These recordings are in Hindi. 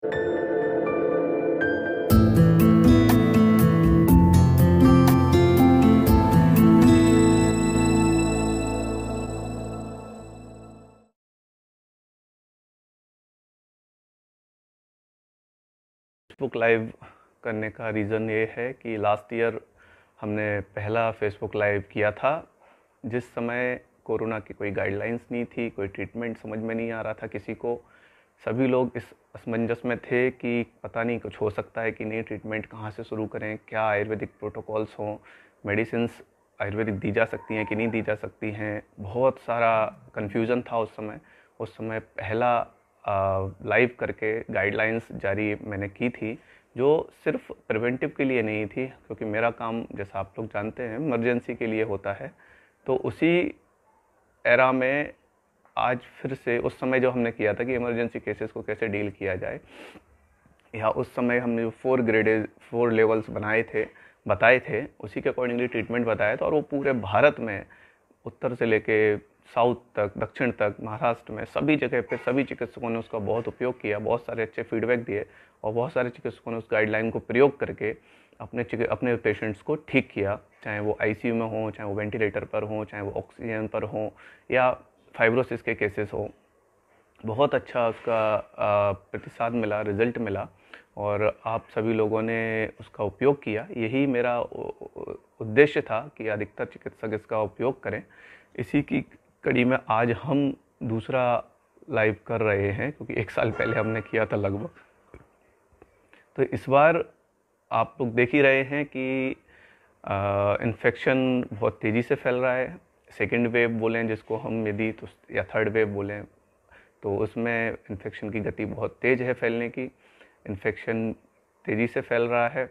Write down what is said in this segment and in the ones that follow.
फेसबुक लाइव करने का रीज़न ये है कि लास्ट ईयर हमने पहला फेसबुक लाइव किया था जिस समय कोरोना की कोई गाइडलाइंस नहीं थी कोई ट्रीटमेंट समझ में नहीं आ रहा था किसी को सभी लोग इस असमंजस में थे कि पता नहीं कुछ हो सकता है कि नहीं ट्रीटमेंट कहाँ से शुरू करें क्या आयुर्वेदिक प्रोटोकॉल्स हों मेडिसिन आयुर्वेदिक दी जा सकती हैं कि नहीं दी जा सकती हैं बहुत सारा कन्फ्यूज़न था उस समय उस समय पहला लाइव करके गाइडलाइंस जारी मैंने की थी जो सिर्फ प्रिवेंटिव के लिए नहीं थी क्योंकि मेरा काम जैसा आप लोग जानते हैं इमरजेंसी के लिए होता है तो उसी एरा में आज फिर से उस समय जो हमने किया था कि इमरजेंसी केसेस को कैसे डील किया जाए या उस समय हमने जो फोर ग्रेडेज फोर लेवल्स बनाए थे बताए थे उसी के अकॉर्डिंगली ट्रीटमेंट बताया था और वो पूरे भारत में उत्तर से लेके साउथ तक दक्षिण तक महाराष्ट्र में सभी जगह पे सभी चिकित्सकों ने उसका बहुत उपयोग किया बहुत सारे अच्छे फीडबैक दिए और बहुत सारे चिकित्सकों ने उस गाइडलाइन को प्रयोग करके अपने अपने पेशेंट्स को ठीक किया चाहे वो आईसीयू में हों चाहे वो वेंटिलेटर पर हों चाहे वो ऑक्सीजन पर हों या फाइब्रोसिस के केसेस हो बहुत अच्छा उसका प्रतिसाद मिला रिज़ल्ट मिला और आप सभी लोगों ने उसका उपयोग किया यही मेरा उद्देश्य था कि अधिकतर चिकित्सक इसका उपयोग करें इसी की कड़ी में आज हम दूसरा लाइव कर रहे हैं क्योंकि एक साल पहले हमने किया था लगभग तो इस बार आप लोग देख ही रहे हैं कि इन्फेक्शन बहुत तेज़ी से फैल रहा है सेकेंड वेव बोलें जिसको हम यदि तो या थर्ड वेव बोलें तो उसमें इन्फेक्शन की गति बहुत तेज़ है फैलने की इन्फेक्शन तेज़ी से फैल रहा है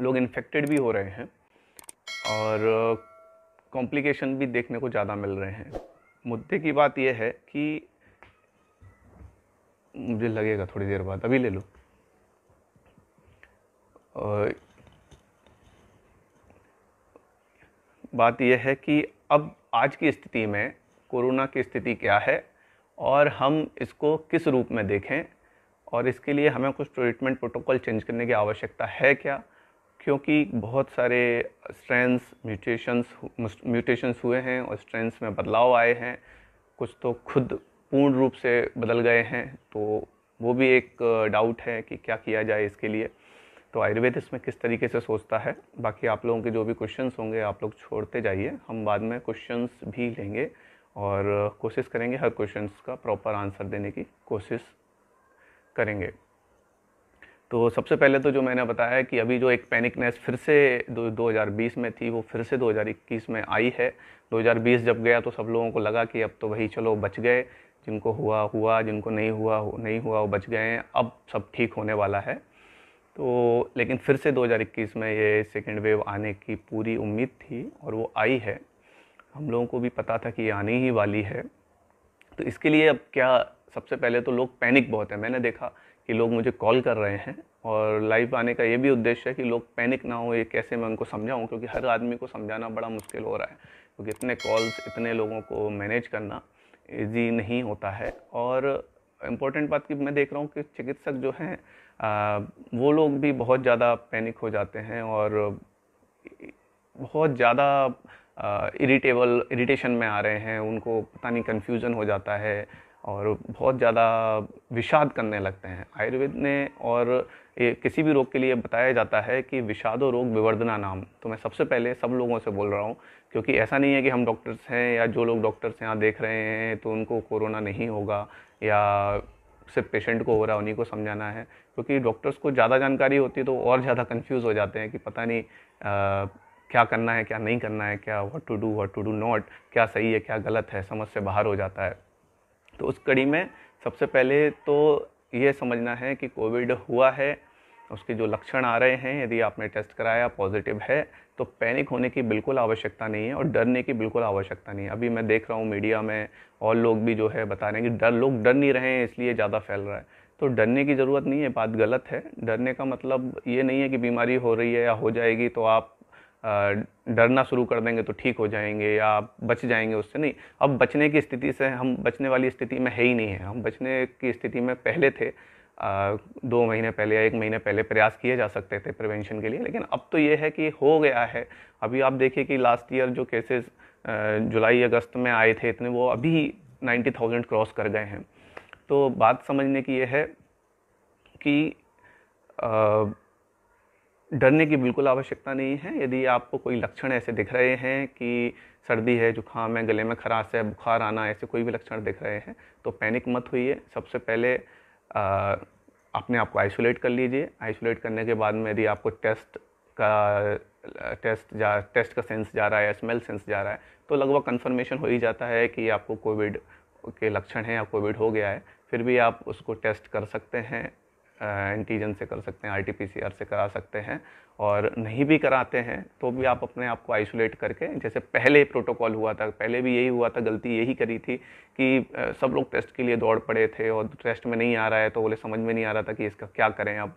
लोग इन्फेक्टेड भी हो रहे हैं और कॉम्प्लिकेशन भी देखने को ज़्यादा मिल रहे हैं मुद्दे की बात यह है कि मुझे लगेगा थोड़ी देर बाद अभी ले लो और बात यह है कि अब आज की स्थिति में कोरोना की स्थिति क्या है और हम इसको किस रूप में देखें और इसके लिए हमें कुछ ट्रीटमेंट प्रोटोकॉल चेंज करने की आवश्यकता है क्या क्योंकि बहुत सारे स्ट्रेंस म्यूटेशंस म्यूटेशंस हुए हैं और स्ट्रेंस में बदलाव आए हैं कुछ तो खुद पूर्ण रूप से बदल गए हैं तो वो भी एक डाउट है कि क्या किया जाए इसके लिए तो आयुर्वेद इसमें किस तरीके से सोचता है बाकी आप लोगों के जो भी क्वेश्चंस होंगे आप लोग छोड़ते जाइए हम बाद में क्वेश्चंस भी लेंगे और कोशिश करेंगे हर क्वेश्चंस का प्रॉपर आंसर देने की कोशिश करेंगे तो सबसे पहले तो जो मैंने बताया कि अभी जो एक पैनिकनेस फिर से दो 2020 में थी वो फिर से दो में आई है दो जब गया तो सब लोगों को लगा कि अब तो भाई चलो बच गए जिनको हुआ हुआ जिनको नहीं हुआ नहीं हुआ वो बच गए हैं अब सब ठीक होने वाला है तो लेकिन फिर से 2021 में ये सेकेंड वेव आने की पूरी उम्मीद थी और वो आई है हम लोगों को भी पता था कि ये आने ही वाली है तो इसके लिए अब क्या सबसे पहले तो लोग पैनिक बहुत है मैंने देखा कि लोग मुझे कॉल कर रहे हैं और लाइव आने का ये भी उद्देश्य है कि लोग पैनिक ना हो ये कैसे मैं उनको समझाऊं क्योंकि हर आदमी को समझाना बड़ा मुश्किल हो रहा है क्योंकि इतने कॉल्स इतने लोगों को मैनेज करना ईजी नहीं होता है और इम्पोर्टेंट बात कि मैं देख रहा हूँ कि चिकित्सक जो हैं वो लोग भी बहुत ज़्यादा पैनिक हो जाते हैं और बहुत ज़्यादा इरिटेबल इरिटेशन में आ रहे हैं उनको पता नहीं कन्फ्यूज़न हो जाता है और बहुत ज़्यादा विषाद करने लगते हैं आयुर्वेद ने और ये किसी भी रोग के लिए बताया जाता है कि विषादो रोग विवर्धना नाम तो मैं सबसे पहले सब लोगों से बोल रहा हूँ क्योंकि ऐसा नहीं है कि हम डॉक्टर्स हैं या जो लोग डॉक्टर्स यहाँ देख रहे हैं तो उनको कोरोना नहीं होगा या सिर्फ पेशेंट को हो रहा है उन्हीं को समझाना है क्योंकि डॉक्टर्स को ज़्यादा जानकारी होती है तो और ज़्यादा कंफ्यूज हो जाते हैं कि पता नहीं आ, क्या करना है क्या नहीं करना है क्या what to do what to do not क्या सही है क्या गलत है समझ से बाहर हो जाता है तो उस कड़ी में सबसे पहले तो ये समझना है कि कोविड हुआ है उसके जो लक्षण आ रहे हैं यदि आपने टेस्ट कराया पॉजिटिव है तो पैनिक होने की बिल्कुल आवश्यकता नहीं है और डरने की बिल्कुल आवश्यकता नहीं है अभी मैं देख रहा हूँ मीडिया में और लोग भी जो है बता रहे हैं कि डर लोग डर नहीं रहे हैं इसलिए ज़्यादा फैल रहा है तो डरने की ज़रूरत नहीं है बात गलत है डरने का मतलब ये नहीं है कि बीमारी हो रही है या हो जाएगी तो आप डरना शुरू कर देंगे तो ठीक हो जाएंगे या आप बच जाएंगे उससे नहीं अब बचने की स्थिति से हम बचने वाली स्थिति में है ही नहीं है हम बचने की स्थिति में पहले थे दो महीने पहले या एक महीने पहले प्रयास किए जा सकते थे प्रिवेंशन के लिए लेकिन अब तो ये है कि हो गया है अभी आप देखिए कि लास्ट ईयर जो केसेस जुलाई अगस्त में आए थे इतने वो अभी नाइन्टी थाउजेंड क्रॉस कर गए हैं तो बात समझने की ये है कि डरने की बिल्कुल आवश्यकता नहीं है यदि आपको कोई लक्षण ऐसे दिख रहे हैं कि सर्दी है जुकाम है गले में खराश है बुखार आना ऐसे कोई भी लक्षण दिख रहे हैं तो पैनिक मत होइए सबसे पहले अपने आप को आइसोलेट कर लीजिए आइसोलेट करने के बाद में यदि आपको टेस्ट का टेस्ट जा टेस्ट का सेंस जा रहा है स्मेल सेंस जा रहा है तो लगभग कंफर्मेशन हो ही जाता है कि आपको कोविड के लक्षण हैं या कोविड हो गया है फिर भी आप उसको टेस्ट कर सकते हैं एंटीजन से कर सकते हैं आर से करा सकते हैं और नहीं भी कराते हैं तो भी आप अपने आप को आइसोलेट करके जैसे पहले प्रोटोकॉल हुआ था पहले भी यही हुआ था गलती यही करी थी कि सब लोग टेस्ट के लिए दौड़ पड़े थे और टेस्ट में नहीं आ रहा है तो बोले समझ में नहीं आ रहा था कि इसका क्या करें अब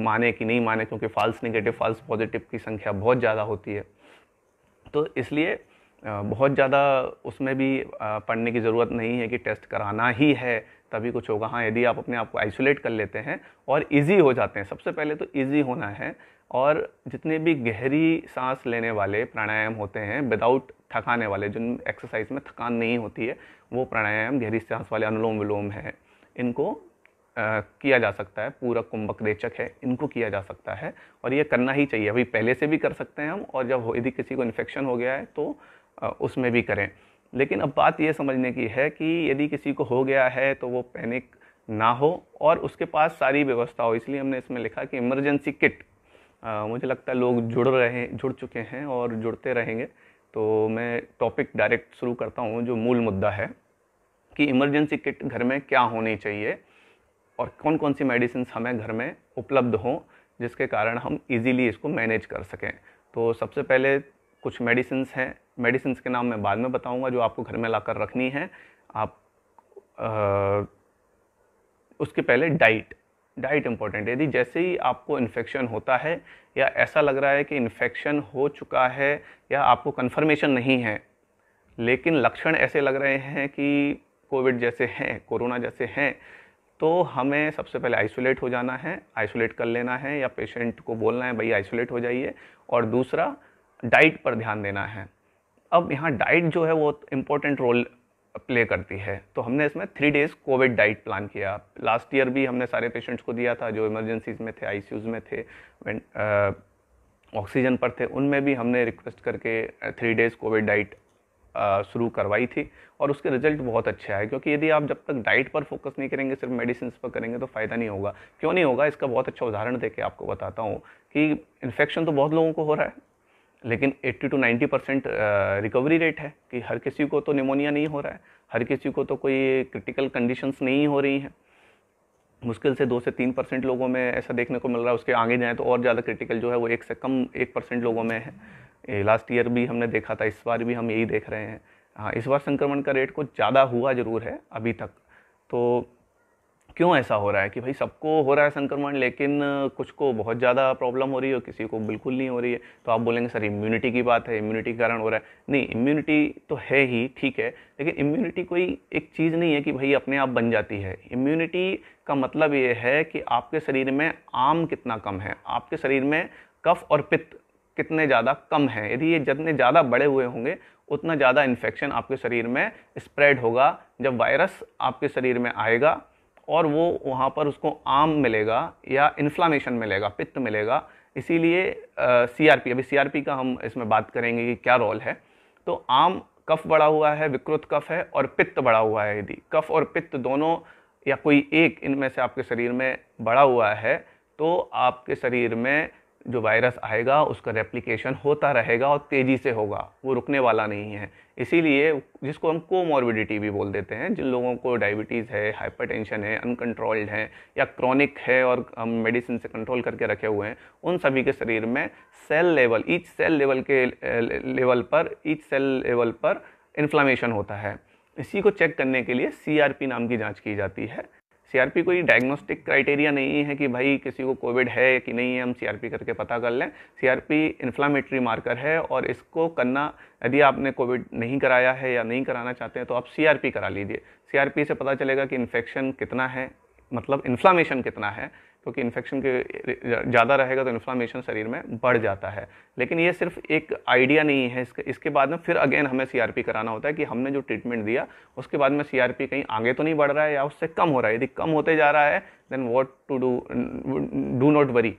माने कि नहीं माने क्योंकि फाल्स नेगेटिव फाल्स पॉजिटिव की संख्या बहुत ज़्यादा होती है तो इसलिए बहुत ज़्यादा उसमें भी पढ़ने की ज़रूरत नहीं है कि टेस्ट कराना ही है तभी कुछ होगा हाँ यदि आप अपने आप को आइसोलेट कर लेते हैं और इजी हो जाते हैं सबसे पहले तो इजी होना है और जितने भी गहरी सांस लेने वाले प्राणायाम होते हैं विदाउट थकाने वाले जिन एक्सरसाइज में थकान नहीं होती है वो प्राणायाम गहरी सांस वाले अनुलोम विलोम है इनको आ, किया जा सकता है पूरा कुंभक रेचक है इनको किया जा सकता है और ये करना ही चाहिए अभी पहले से भी कर सकते हैं हम और जब यदि किसी को इन्फेक्शन हो गया है तो आ, उसमें भी करें लेकिन अब बात यह समझने की है कि यदि किसी को हो गया है तो वो पैनिक ना हो और उसके पास सारी व्यवस्था हो इसलिए हमने इसमें लिखा कि इमरजेंसी किट आ, मुझे लगता है लोग जुड़ रहे जुड़ चुके हैं और जुड़ते रहेंगे तो मैं टॉपिक डायरेक्ट शुरू करता हूँ जो मूल मुद्दा है कि इमरजेंसी किट घर में क्या होनी चाहिए और कौन कौन सी मेडिसिन हमें घर में उपलब्ध हों जिसके कारण हम इजीली इसको मैनेज कर सकें तो सबसे पहले कुछ मेडिसिन हैं मेडिसिन के नाम मैं बाद में बताऊँगा जो आपको घर में ला कर रखनी है आप आ, उसके पहले डाइट डाइट इम्पोर्टेंट है यदि जैसे ही आपको इन्फेक्शन होता है या ऐसा लग रहा है कि इन्फेक्शन हो चुका है या आपको कन्फर्मेशन नहीं है लेकिन लक्षण ऐसे लग रहे हैं कि कोविड जैसे हैं कोरोना जैसे हैं तो हमें सबसे पहले आइसोलेट हो जाना है आइसोलेट कर लेना है या पेशेंट को बोलना है भाई आइसोलेट हो जाइए और दूसरा डाइट पर ध्यान देना है अब यहाँ डाइट जो है वो इम्पोर्टेंट रोल प्ले करती है तो हमने इसमें three days covid diet plan किया लास्ट ईयर भी हमने सारे पेशेंट्स को दिया था जो इमरजेंसीज में थे आईसीयूज में थे ऑक्सीजन uh, पर थे उनमें भी हमने रिक्वेस्ट करके three days covid diet uh, शुरू करवाई थी और उसके रिजल्ट बहुत अच्छे आए क्योंकि यदि आप जब तक डाइट पर फोकस नहीं करेंगे सिर्फ मेडिसिन पर करेंगे तो फ़ायदा नहीं होगा क्यों नहीं होगा इसका बहुत अच्छा उदाहरण दे के आपको बताता हूँ कि इन्फेक्शन तो बहुत लोगों को हो रहा है लेकिन 80 टू 90 परसेंट रिकवरी रेट है कि हर किसी को तो निमोनिया नहीं हो रहा है हर किसी को तो कोई क्रिटिकल कंडीशंस नहीं हो रही हैं मुश्किल से दो से तीन परसेंट लोगों में ऐसा देखने को मिल रहा है उसके आगे जाएँ तो और ज़्यादा क्रिटिकल जो है वो एक से कम एक परसेंट लोगों में है लास्ट ईयर भी हमने देखा था इस बार भी हम यही देख रहे हैं हाँ इस बार संक्रमण का रेट कुछ ज़्यादा हुआ ज़रूर है अभी तक तो क्यों ऐसा हो रहा है कि भाई सबको हो रहा है संक्रमण लेकिन कुछ को बहुत ज़्यादा प्रॉब्लम हो रही है किसी को बिल्कुल नहीं हो रही है तो आप बोलेंगे सर इम्यूनिटी की बात है इम्यूनिटी के कारण हो रहा है नहीं इम्यूनिटी तो है ही ठीक है लेकिन इम्यूनिटी कोई एक चीज़ नहीं है कि भाई अपने आप बन जाती है इम्यूनिटी का मतलब ये है कि आपके शरीर में आम कितना कम है आपके शरीर में कफ और पित्त कितने ज़्यादा कम हैं यदि ये जितने ज़्यादा बड़े हुए होंगे उतना ज़्यादा इन्फेक्शन आपके शरीर में स्प्रेड होगा जब वायरस आपके शरीर में आएगा और वो वहाँ पर उसको आम मिलेगा या इन्फ्लामेशन मिलेगा पित्त मिलेगा इसीलिए सी आर पी अभी सी आर पी का हम इसमें बात करेंगे कि क्या रोल है तो आम कफ बढ़ा हुआ है विकृत कफ है और पित्त बढ़ा हुआ है यदि कफ और पित्त दोनों या कोई एक इनमें से आपके शरीर में बढ़ा हुआ है तो आपके शरीर में जो वायरस आएगा उसका रेप्लिकेशन होता रहेगा और तेज़ी से होगा वो रुकने वाला नहीं है इसीलिए जिसको हम कोमॉर्बिडिटी भी बोल देते हैं जिन लोगों को डायबिटीज़ है हाइपरटेंशन है अनकंट्रोल्ड है या क्रॉनिक है और हम मेडिसिन से कंट्रोल करके रखे हुए हैं उन सभी के शरीर में cell level each cell level के लेवल पर ईच सेल लेवल पर इन्फ्लामेशन होता है इसी को चेक करने के लिए सी नाम की जाँच की जाती है सीआरपी कोई डायग्नोस्टिक क्राइटेरिया नहीं है कि भाई किसी को कोविड है कि नहीं है हम सीआरपी करके पता कर लें सीआरपी इन्फ्लामेटरी मार्कर है और इसको करना यदि आपने कोविड नहीं कराया है या नहीं कराना चाहते हैं तो आप सीआरपी करा लीजिए सीआरपी से पता चलेगा कि इन्फेक्शन कितना है मतलब इन्फ्लामेशन कितना है क्योंकि इन्फेक्शन के ज़्यादा रहेगा तो इन्फ्लामेशन शरीर में बढ़ जाता है लेकिन ये सिर्फ एक आइडिया नहीं है इसके इसके बाद में फिर अगेन हमें सीआरपी कराना होता है कि हमने जो ट्रीटमेंट दिया उसके बाद में सीआरपी कहीं आगे तो नहीं बढ़ रहा है या उससे कम हो रहा है यदि कम होते जा रहा है then what to do do not worry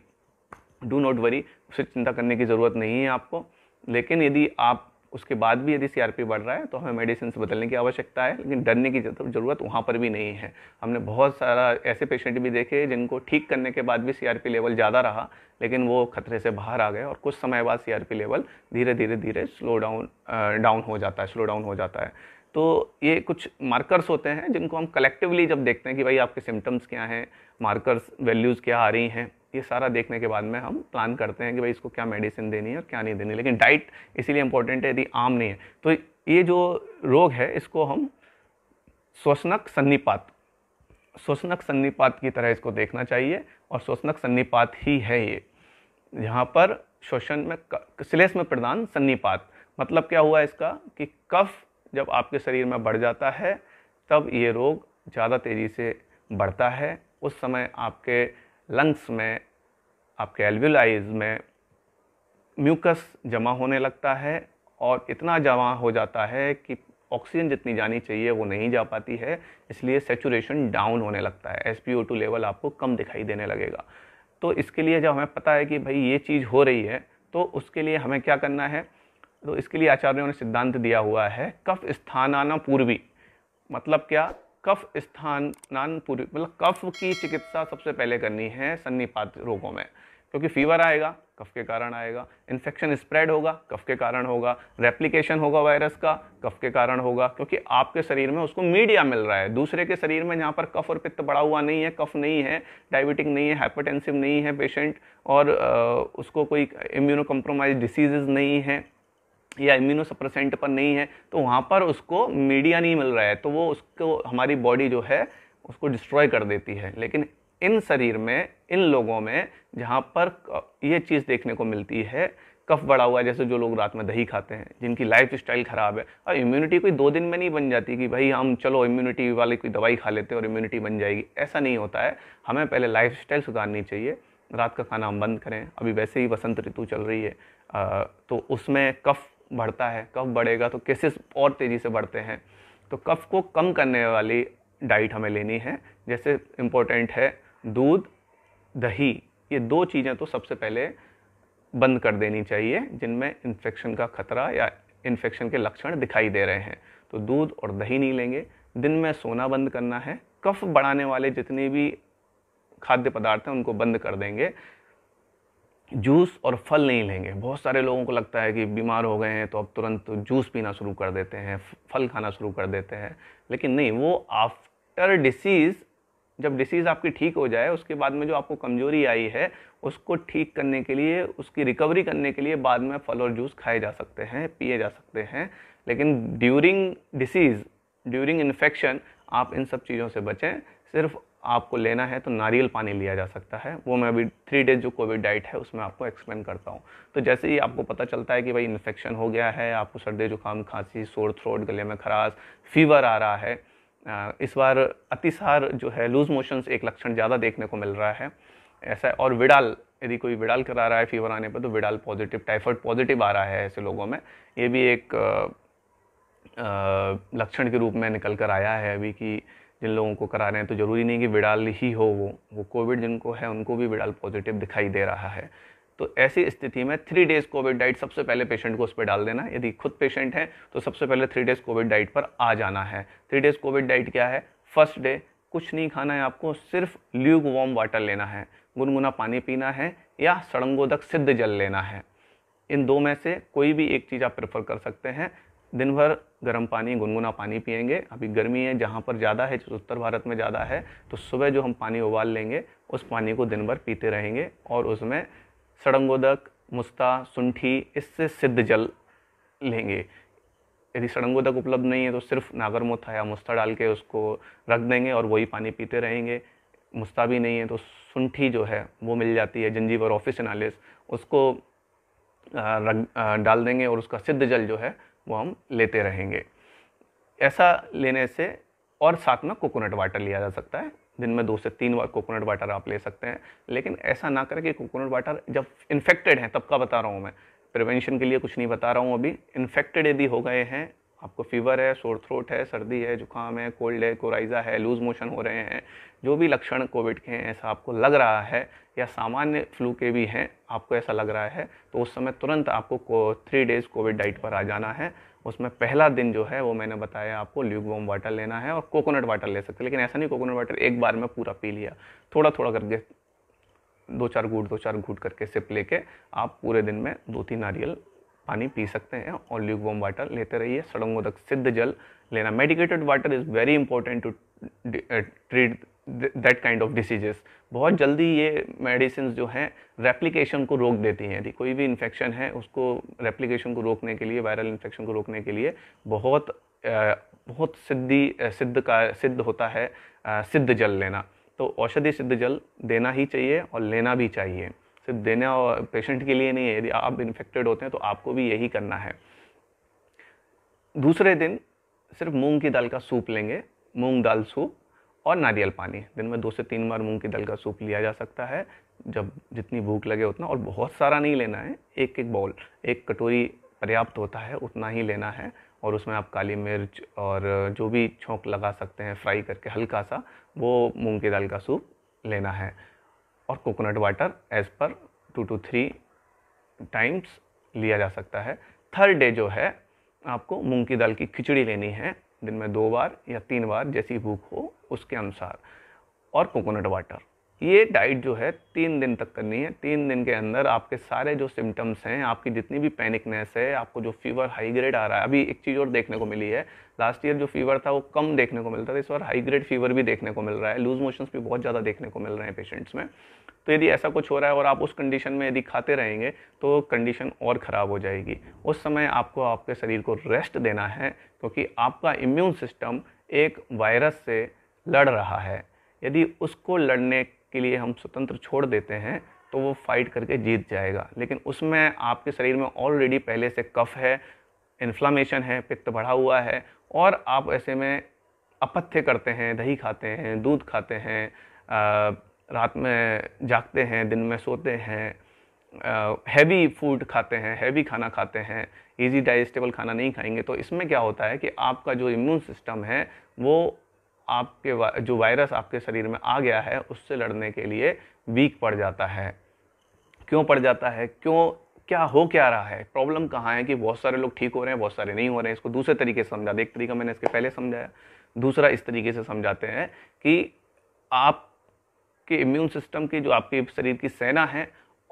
do not worry उससे चिंता करने की ज़रूरत नहीं है आपको लेकिन यदि आप उसके बाद भी यदि सी बढ़ रहा है तो हमें मेडिसिन बदलने की आवश्यकता है लेकिन डरने की ज़रूरत वहाँ पर भी नहीं है हमने बहुत सारा ऐसे पेशेंट भी देखे जिनको ठीक करने के बाद भी सी लेवल ज़्यादा रहा लेकिन वो खतरे से बाहर आ गए और कुछ समय बाद सी लेवल धीरे धीरे धीरे स्लो डाउन डाउन हो जाता है स्लो डाउन हो जाता है तो ये कुछ मार्कर्स होते हैं जिनको हम कलेक्टिवली जब देखते हैं कि भाई आपके सिम्टम्स क्या हैं मार्कर्स वैल्यूज़ क्या आ रही हैं ये सारा देखने के बाद में हम प्लान करते हैं कि भाई इसको क्या मेडिसिन देनी है और क्या नहीं देनी लेकिन डाइट इसीलिए इंपॉर्टेंट है यदि आम नहीं है तो ये जो रोग है इसको हम श्वसनक सन्निपात श्वसनक सन्निपात की तरह इसको देखना चाहिए और श्वसनक सन्निपात ही है ये यहाँ पर श्वसन में सिलेस में प्रदान सन्निपात मतलब क्या हुआ इसका कि कफ जब आपके शरीर में बढ़ जाता है तब ये रोग ज़्यादा तेज़ी से बढ़ता है उस समय आपके लंग्स में आपके एल्विलाइज में म्यूकस जमा होने लगता है और इतना जमा हो जाता है कि ऑक्सीजन जितनी जानी चाहिए वो नहीं जा पाती है इसलिए सेचुरेशन डाउन होने लगता है एस लेवल आपको कम दिखाई देने लगेगा तो इसके लिए जब हमें पता है कि भाई ये चीज़ हो रही है तो उसके लिए हमें क्या करना है तो इसके लिए आचार्यों ने सिद्धांत दिया हुआ है कफ स्थानाना पूर्वी मतलब क्या कफ स्थानान पूर्वी मतलब कफ की चिकित्सा सबसे पहले करनी है सन्निपात रोगों में क्योंकि फीवर आएगा कफ के कारण आएगा इन्फेक्शन स्प्रेड होगा कफ के कारण होगा रेप्लिकेशन होगा वायरस का कफ के कारण होगा क्योंकि आपके शरीर में उसको मीडिया मिल रहा है दूसरे के शरीर में जहाँ पर कफ और पित्त बढ़ा हुआ नहीं है कफ नहीं है डायबिटिक नहीं है हाइपरटेंसिव नहीं है पेशेंट और आ, उसको कोई इम्यूनो कम्प्रोमाइज डिसीजेज नहीं है या इम्यूनो सप्रसेंट पर नहीं है तो वहाँ पर उसको मीडिया नहीं मिल रहा है तो वो उसको हमारी बॉडी जो है उसको डिस्ट्रॉय कर देती है लेकिन इन शरीर में इन लोगों में जहाँ पर ये चीज़ देखने को मिलती है कफ बढ़ा हुआ है जैसे जो लोग रात में दही खाते हैं जिनकी लाइफ स्टाइल ख़राब है और इम्यूनिटी कोई दो दिन में नहीं बन जाती कि भाई हम चलो इम्यूनिटी वाली कोई दवाई खा लेते हैं और इम्यूनिटी बन जाएगी ऐसा नहीं होता है हमें पहले लाइफ स्टाइल सुधारनी चाहिए रात का खाना हम बंद करें अभी वैसे ही वसंत ऋतु चल रही है आ, तो उसमें कफ़ बढ़ता है कफ बढ़ेगा तो केसेस और तेज़ी से बढ़ते हैं तो कफ को कम करने वाली डाइट हमें लेनी है जैसे इम्पोर्टेंट है दूध दही ये दो चीज़ें तो सबसे पहले बंद कर देनी चाहिए जिनमें इन्फेक्शन का खतरा या इन्फेक्शन के लक्षण दिखाई दे रहे हैं तो दूध और दही नहीं लेंगे दिन में सोना बंद करना है कफ बढ़ाने वाले जितने भी खाद्य पदार्थ हैं उनको बंद कर देंगे जूस और फल नहीं लेंगे बहुत सारे लोगों को लगता है कि बीमार हो गए हैं तो अब तुरंत जूस पीना शुरू कर देते हैं फल खाना शुरू कर देते हैं लेकिन नहीं वो आफ्टर डिसीज़ जब डिसीज़ आपकी ठीक हो जाए उसके बाद में जो आपको कमज़ोरी आई है उसको ठीक करने के लिए उसकी रिकवरी करने के लिए बाद में फल और जूस खाए जा सकते हैं पिए जा सकते हैं लेकिन ड्यूरिंग डिसीज़ ड्यूरिंग इन्फेक्शन आप इन सब चीज़ों से बचें सिर्फ आपको लेना है तो नारियल पानी लिया जा सकता है वो मैं अभी थ्री डेज जो कोविड डाइट है उसमें आपको एक्सप्लेन करता हूँ तो जैसे ही आपको पता चलता है कि भाई इन्फेक्शन हो गया है आपको सर्दी जुकाम खांसी सोर थ्रोट गले में खराश फीवर आ रहा है इस बार अतिसार जो है लूज मोशंस एक लक्षण ज़्यादा देखने को मिल रहा है ऐसा और विडाल यदि कोई विडाल करा रहा है फीवर आने पर तो विडाल पॉजिटिव टाइफाइड पॉजिटिव आ रहा है ऐसे लोगों में ये भी एक लक्षण के रूप में निकल कर आया है अभी कि जिन लोगों को करा रहे हैं तो ज़रूरी नहीं कि विड़ाल ही हो वो वो कोविड जिनको है उनको भी विड़ाल पॉजिटिव दिखाई दे रहा है तो ऐसी स्थिति में थ्री डेज़ कोविड डाइट सबसे पहले पेशेंट को उस पर डाल देना यदि खुद पेशेंट है तो सबसे पहले थ्री डेज़ कोविड डाइट पर आ जाना है थ्री डेज़ कोविड डाइट क्या है फर्स्ट डे कुछ नहीं खाना है आपको सिर्फ ल्यूक वार्म वाटर लेना है गुनगुना पानी पीना है या सड़ंगोदक सिद्ध जल लेना है इन दो में से कोई भी एक चीज़ आप प्रेफर कर सकते हैं दिन भर गर्म पानी गुनगुना पानी पियेंगे अभी गर्मी है जहाँ पर ज़्यादा है उत्तर भारत में ज़्यादा है तो सुबह जो हम पानी उबाल लेंगे उस पानी को दिन भर पीते रहेंगे और उसमें सड़ंगोदक मुस्ता सुंठी इससे सिद्ध जल लेंगे यदि सड़ंगोदक उपलब्ध नहीं है तो सिर्फ नागरमोथा या मुस्ता डाल के उसको रख देंगे और वही पानी पीते रहेंगे मुस्ता भी नहीं है तो सुंठी जो है वो मिल जाती है जंजीवर ऑफिस एनालिस उसको रख डाल देंगे और उसका सिद्ध जल जो है वो हम लेते रहेंगे ऐसा लेने से और साथ में कोकोनट वाटर लिया जा सकता है दिन में दो से तीन बार कोकोनट वाटर आप ले सकते हैं लेकिन ऐसा ना करें कि कोकोनट वाटर जब इन्फेक्टेड हैं तब का बता रहा हूँ मैं प्रिवेंशन के लिए कुछ नहीं बता रहा हूँ अभी इन्फेक्टेड यदि हो गए हैं आपको फीवर है शोर थ्रोट है सर्दी है जुकाम है कोल्ड है कोराइजा है लूज़ मोशन हो रहे हैं जो भी लक्षण कोविड के हैं ऐसा आपको लग रहा है या सामान्य फ्लू के भी हैं आपको ऐसा लग रहा है तो उस समय तुरंत आपको थ्री डेज़ कोविड डाइट पर आ जाना है उसमें पहला दिन जो है वो मैंने बताया आपको ल्यूकवॉम वाटर लेना है और कोकोनट वाटर ले सकते लेकिन ऐसा नहीं कोकोनट वाटर एक बार में पूरा पी लिया थोड़ा थोड़ा करके दो चार घूट दो चार घूट करके सिप लेके आप पूरे दिन में दो तीन नारियल पानी पी सकते हैं और ल्यूक वॉम वाटर लेते रहिए सड़ंगों तक सिद्ध जल लेना medicated water is very important to treat that kind of diseases बहुत जल्दी ये मेडिसिन जो हैं रेप्लिकेशन को रोक देती हैं यदि कोई भी इन्फेक्शन है उसको रेप्लिकेशन को रोकने के लिए वायरल इन्फेक्शन को रोकने के लिए बहुत uh, बहुत सिद्धि uh, सिद्ध का सिद्ध होता है uh, सिद्ध जल लेना तो औषधि सिद्ध जल देना ही चाहिए और लेना भी चाहिए सिर्फ देना पेशेंट के लिए नहीं है यदि आप इन्फेक्टेड होते हैं तो आपको भी यही करना है दूसरे दिन सिर्फ मूंग की दाल का सूप लेंगे मूंग दाल सूप और नारियल पानी दिन में दो से तीन बार मूंग की दाल का सूप लिया जा सकता है जब जितनी भूख लगे उतना और बहुत सारा नहीं लेना है एक एक बॉल एक कटोरी पर्याप्त होता है उतना ही लेना है और उसमें आप काली मिर्च और जो भी छोंक लगा सकते हैं फ्राई करके हल्का सा वो मूंग की दाल का सूप लेना है और coconut water as per two to three times लिया जा सकता है थर्ड डे जो है आपको मूंग की दाल की खिचड़ी लेनी है दिन में दो बार या तीन बार जैसी भूख हो उसके अनुसार और कोकोनट वाटर ये डाइट जो है तीन दिन तक करनी है तीन दिन के अंदर आपके सारे जो सिम्टम्स हैं आपकी जितनी भी पैनिकनेस है आपको जो फीवर हाई ग्रेड आ रहा है अभी एक चीज़ और देखने को मिली है लास्ट ईयर जो फीवर था वो कम देखने को मिलता था इस बार हाई ग्रेड फीवर भी देखने को मिल रहा है लूज मोशंस भी बहुत ज़्यादा देखने को मिल रहे हैं पेशेंट्स में तो यदि ऐसा कुछ हो रहा है और आप उस कंडीशन में यदि खाते रहेंगे तो कंडीशन और ख़राब हो जाएगी उस समय आपको आपके शरीर को रेस्ट देना है क्योंकि आपका इम्यून सिस्टम एक वायरस से लड़ रहा है यदि उसको लड़ने के लिए हम स्वतंत्र छोड़ देते हैं तो वो फाइट करके जीत जाएगा लेकिन उसमें आपके शरीर में ऑलरेडी पहले से कफ है इन्फ्लामेशन है पित्त बढ़ा हुआ है और आप ऐसे में अपथ्य करते हैं दही खाते हैं दूध खाते हैं रात में जागते हैं दिन में सोते हैं हैवी फूड खाते हैं हैवी खाना खाते हैं इजी डाइजेस्टेबल खाना नहीं खाएंगे तो इसमें क्या होता है कि आपका जो इम्यून सिस्टम है वो आपके वा जो वायरस आपके शरीर में आ गया है उससे लड़ने के लिए वीक पड़ जाता है क्यों पड़ जाता है क्यों क्या हो क्या रहा है प्रॉब्लम कहाँ है कि बहुत सारे लोग ठीक हो रहे हैं बहुत सारे नहीं हो रहे हैं इसको दूसरे तरीके से समझाते एक तरीका मैंने इसके पहले समझाया दूसरा इस तरीके से समझाते हैं कि आपके इम्यून सिस्टम की जो आपके शरीर की सेना है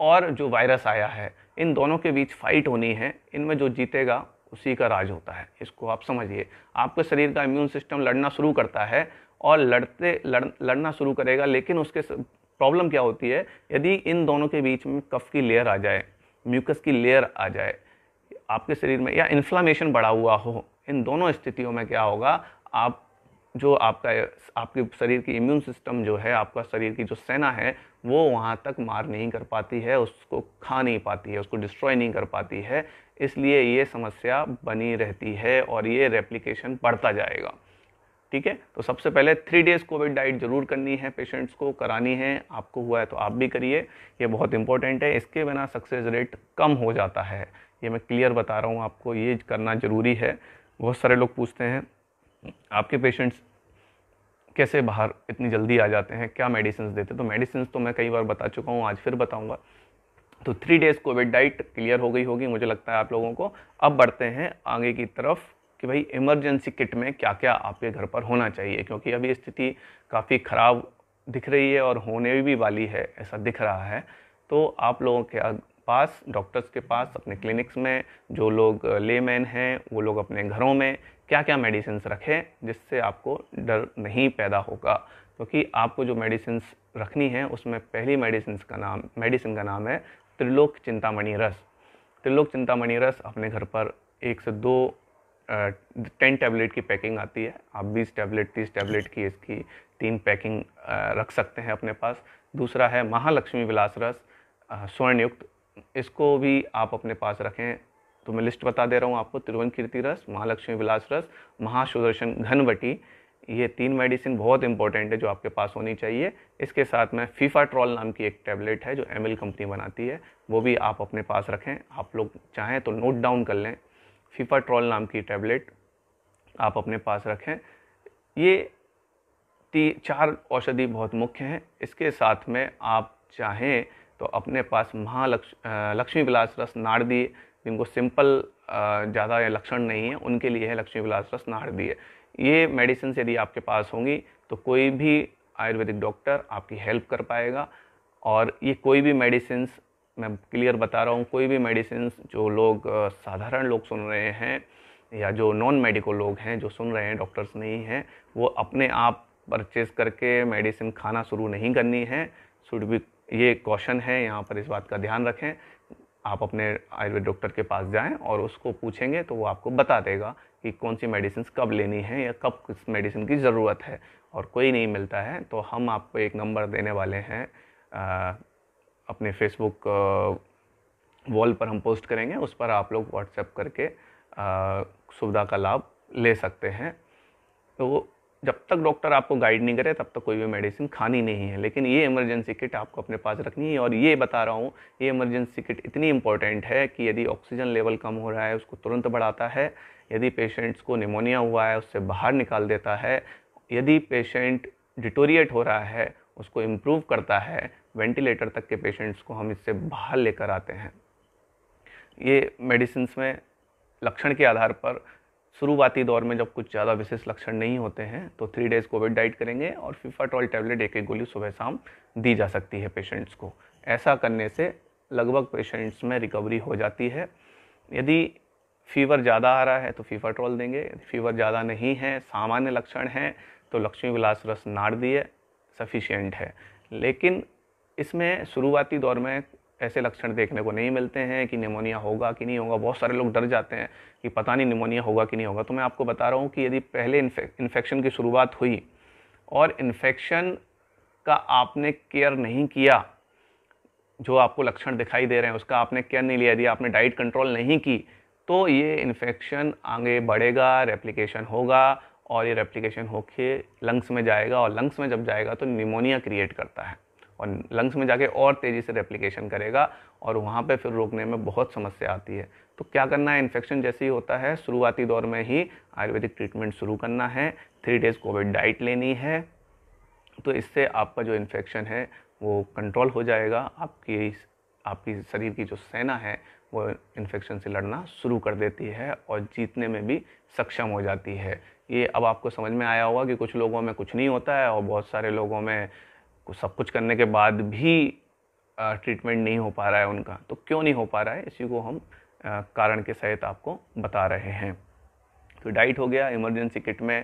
और जो वायरस आया है इन दोनों के बीच फाइट होनी है इनमें जो जीतेगा उसी का राज होता है इसको आप समझिए आपके शरीर का इम्यून सिस्टम लड़ना शुरू करता है और लड़ते लड़ लड़ना शुरू करेगा लेकिन उसके प्रॉब्लम क्या होती है यदि इन दोनों के बीच में कफ की लेयर आ जाए म्यूकस की लेयर आ जाए आपके शरीर में या इन्फ्लामेशन बढ़ा हुआ हो इन दोनों स्थितियों में क्या होगा आप जो आपका आपके शरीर की इम्यून सिस्टम जो है आपका शरीर की जो सेना है वो वहाँ तक मार नहीं कर पाती है उसको खा नहीं पाती है उसको डिस्ट्रॉय नहीं कर पाती है इसलिए ये समस्या बनी रहती है और ये रेप्लिकेशन बढ़ता जाएगा ठीक है तो सबसे पहले थ्री डेज कोविड डाइट जरूर करनी है पेशेंट्स को करानी है आपको हुआ है तो आप भी करिए ये बहुत इंपॉर्टेंट है इसके बिना सक्सेस रेट कम हो जाता है ये मैं क्लियर बता रहा हूँ आपको ये करना ज़रूरी है बहुत सारे लोग पूछते हैं आपके पेशेंट्स कैसे बाहर इतनी जल्दी आ जाते हैं क्या मेडिसिन देते हैं तो मेडिसिन तो मैं कई बार बता चुका हूँ आज फिर बताऊँगा तो three days covid diet clear हो गई होगी मुझे लगता है आप लोगों को अब बढ़ते हैं आगे की तरफ कि भाई इमरजेंसी किट में क्या क्या आपके घर पर होना चाहिए क्योंकि अभी स्थिति काफ़ी ख़राब दिख रही है और होने भी वाली है ऐसा दिख रहा है तो आप लोगों के पास डॉक्टर्स के पास अपने क्लिनिक्स में जो लोग लेमैन हैं वो लोग अपने घरों में क्या क्या मेडिसिन रखें जिससे आपको डर नहीं पैदा होगा क्योंकि तो आपको जो मेडिसिन रखनी है उसमें पहली मेडिसिन का नाम मेडिसिन का नाम है त्रिलोक चिंतामणि रस त्रिलोक चिंतामणि रस अपने घर पर एक से दो टेन टैबलेट की पैकिंग आती है आप बीस टैबलेट तीस टैबलेट की इसकी तीन पैकिंग रख सकते हैं अपने पास दूसरा है महालक्ष्मी विलास रस स्वर्णयुक्त इसको भी आप अपने पास रखें तो मैं लिस्ट बता दे रहा हूँ आपको तिरुवन कीर्ति रस महालक्ष्मी विलास रस महासुदर्शन घनवटी ये तीन मेडिसिन बहुत इंपॉर्टेंट है जो आपके पास होनी चाहिए इसके साथ में फीफा ट्रॉल नाम की एक टैबलेट है जो एम कंपनी बनाती है वो भी आप अपने पास रखें आप लोग चाहें तो नोट डाउन कर लें फीफा ट्रॉल नाम की टैबलेट आप अपने पास रखें ये ती चार औषधि बहुत मुख्य हैं इसके साथ में आप चाहें तो अपने पास महालक्ष लक्ष्मी विलास रस नारदी जिनको सिंपल ज़्यादा लक्षण नहीं है उनके लिए है लक्ष्मी विलास रस नाहरदी है ये मेडिसिन यदि आपके पास होंगी तो कोई भी आयुर्वेदिक डॉक्टर आपकी हेल्प कर पाएगा और ये कोई भी मेडिसिन मैं क्लियर बता रहा हूँ कोई भी मेडिसिन जो लोग साधारण लोग सुन रहे हैं या जो नॉन मेडिकल लोग हैं जो सुन रहे हैं डॉक्टर्स नहीं हैं वो अपने आप परचेज़ करके मेडिसिन खाना शुरू नहीं करनी है शुड भी ये कॉशन है यहाँ पर इस बात का ध्यान रखें आप अपने आयुर्वेद डॉक्टर के पास जाएं और उसको पूछेंगे तो वो आपको बता देगा कि कौन सी मेडिसिन कब लेनी है या कब किस मेडिसिन की ज़रूरत है और कोई नहीं मिलता है तो हम आपको एक नंबर देने वाले हैं आ, अपने फेसबुक वॉल पर हम पोस्ट करेंगे उस पर आप लोग व्हाट्सएप करके सुविधा का लाभ ले सकते हैं तो जब तक डॉक्टर आपको गाइड नहीं करे तब तक कोई भी मेडिसिन खानी नहीं है लेकिन ये इमरजेंसी किट आपको अपने पास रखनी है और ये बता रहा हूँ ये इमरजेंसी किट इतनी इंपॉर्टेंट है कि यदि ऑक्सीजन लेवल कम हो रहा है उसको तुरंत बढ़ाता है यदि पेशेंट्स को निमोनिया हुआ है उससे बाहर निकाल देता है यदि पेशेंट डिटोरिएट हो रहा है उसको इम्प्रूव करता है वेंटिलेटर तक के पेशेंट्स को हम इससे बाहर लेकर आते हैं ये मेडिसिन में लक्षण के आधार पर शुरुआती दौर में जब कुछ ज़्यादा विशेष लक्षण नहीं होते हैं तो थ्री डेज कोविड डाइट करेंगे और फिफाटॉल टैबलेट एक एक गोली सुबह शाम दी जा सकती है पेशेंट्स को ऐसा करने से लगभग पेशेंट्स में रिकवरी हो जाती है यदि फीवर ज़्यादा आ रहा है तो ट्रॉल देंगे फीवर ज़्यादा नहीं है सामान्य लक्षण हैं तो लक्ष्मी विलास रस नाड़ दिए सफिशियंट है लेकिन इसमें शुरुआती दौर में ऐसे लक्षण देखने को नहीं मिलते हैं कि निमोनिया होगा कि नहीं होगा बहुत सारे लोग डर जाते हैं कि पता नहीं निमोनिया होगा कि नहीं होगा तो मैं आपको बता रहा हूँ कि यदि पहले इन्फेक्शन की शुरुआत हुई और इन्फेक्शन का आपने केयर नहीं किया जो आपको लक्षण दिखाई दे रहे हैं उसका आपने केयर नहीं लिया यदि आपने डाइट कंट्रोल नहीं की तो ये इन्फेक्शन आगे बढ़ेगा रेप्लिकेशन होगा और ये रेप्लिकेशन होके लंग्स में जाएगा और लंग्स में जब जाएगा तो निमोनिया क्रिएट करता है और लंग्स में जाके और तेज़ी से रेप्लिकेशन करेगा और वहाँ पे फिर रोकने में बहुत समस्या आती है तो क्या करना है इन्फेक्शन जैसे ही होता है शुरुआती दौर में ही आयुर्वेदिक ट्रीटमेंट शुरू करना है थ्री डेज़ कोविड डाइट लेनी है तो इससे आपका जो इन्फेक्शन है वो कंट्रोल हो जाएगा आपकी आपकी शरीर की जो सेना है वो इन्फेक्शन से लड़ना शुरू कर देती है और जीतने में भी सक्षम हो जाती है ये अब आपको समझ में आया होगा कि कुछ लोगों में कुछ नहीं होता है और बहुत सारे लोगों में को सब कुछ करने के बाद भी ट्रीटमेंट नहीं हो पा रहा है उनका तो क्यों नहीं हो पा रहा है इसी को हम कारण के सहित आपको बता रहे हैं तो डाइट हो गया इमरजेंसी किट में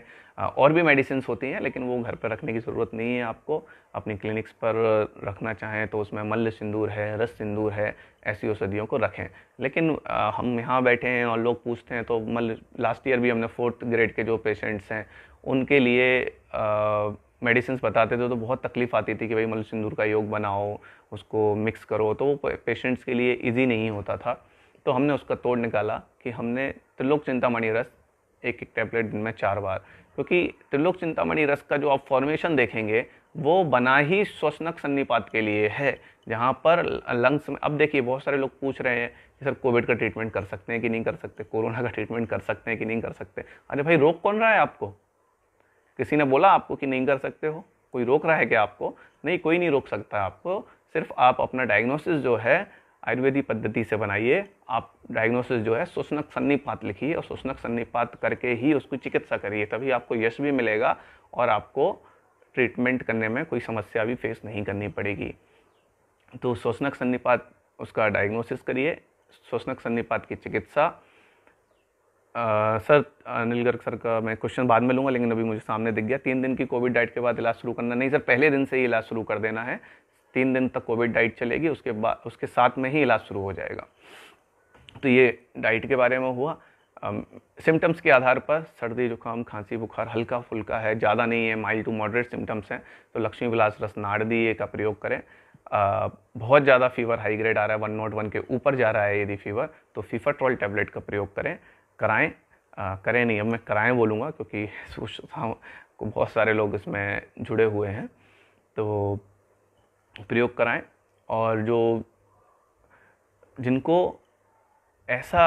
और भी मेडिसिन होती हैं लेकिन वो घर पर रखने की ज़रूरत नहीं है आपको अपनी क्लिनिक्स पर रखना चाहें तो उसमें मल्ल सिंदूर है रस सिंदूर है ऐसी औषधियों को रखें लेकिन हम यहाँ बैठे हैं और लोग पूछते हैं तो मल्ल लास्ट ईयर भी हमने फोर्थ ग्रेड के जो पेशेंट्स हैं उनके लिए मेडिसिन बताते थे तो बहुत तकलीफ़ आती थी कि भाई मल सिंदूर का योग बनाओ उसको मिक्स करो तो वो पेशेंट्स के लिए ईजी नहीं होता था तो हमने उसका तोड़ निकाला कि हमने त्रिलोक चिंतामणि रस एक एक टैबलेट दिन में चार बार क्योंकि त्रिलोक चिंतामणि रस का जो आप फॉर्मेशन देखेंगे वो बना ही श्वसनक सन्निपात के लिए है जहाँ पर लंग्स में अब देखिए बहुत सारे लोग पूछ रहे हैं कि सर कोविड का ट्रीटमेंट कर सकते हैं कि नहीं कर सकते कोरोना का ट्रीटमेंट कर सकते हैं कि नहीं कर सकते अरे भाई रोक कौन रहा है आपको किसी ने बोला आपको कि नहीं कर सकते हो कोई रोक रहा है क्या आपको नहीं कोई नहीं रोक सकता आपको सिर्फ आप अपना डायग्नोसिस जो है आयुर्वेदिक पद्धति से बनाइए आप डायग्नोसिस जो है शोषणक सन्निपात लिखिए और शोषणक सन्निपात करके ही उसकी चिकित्सा करिए तभी आपको यश भी मिलेगा और आपको ट्रीटमेंट करने में कोई समस्या भी फेस नहीं करनी पड़ेगी तो शोषणक सन्निपात उसका डायग्नोसिस करिए शोषणक सन्निपात की चिकित्सा सर अनिल गर्ग सर का मैं क्वेश्चन बाद में लूँगा लेकिन अभी मुझे सामने दिख गया तीन दिन की कोविड डाइट के बाद इलाज शुरू करना नहीं सर पहले दिन से ही इलाज शुरू कर देना है तीन दिन तक कोविड डाइट चलेगी उसके बाद उसके साथ में ही इलाज शुरू हो जाएगा तो ये डाइट के बारे में हुआ सिम्टम्स के आधार पर सर्दी जुकाम खांसी बुखार हल्का फुल्का है ज़्यादा नहीं है माइल्ड टू मॉडरेट सिम्टम्स हैं तो लक्ष्मी विलास रस नारदी का प्रयोग करें आ, बहुत ज़्यादा फीवर हाई ग्रेड आ रहा है वन नॉट वन के ऊपर जा रहा है यदि फीवर तो फीफर ट्रॉल टैबलेट का प्रयोग करें कराएं आ, करें नहीं अब मैं कराएं बोलूँगा क्योंकि सोचता को बहुत सारे लोग इसमें जुड़े हुए हैं तो प्रयोग कराएं और जो जिनको ऐसा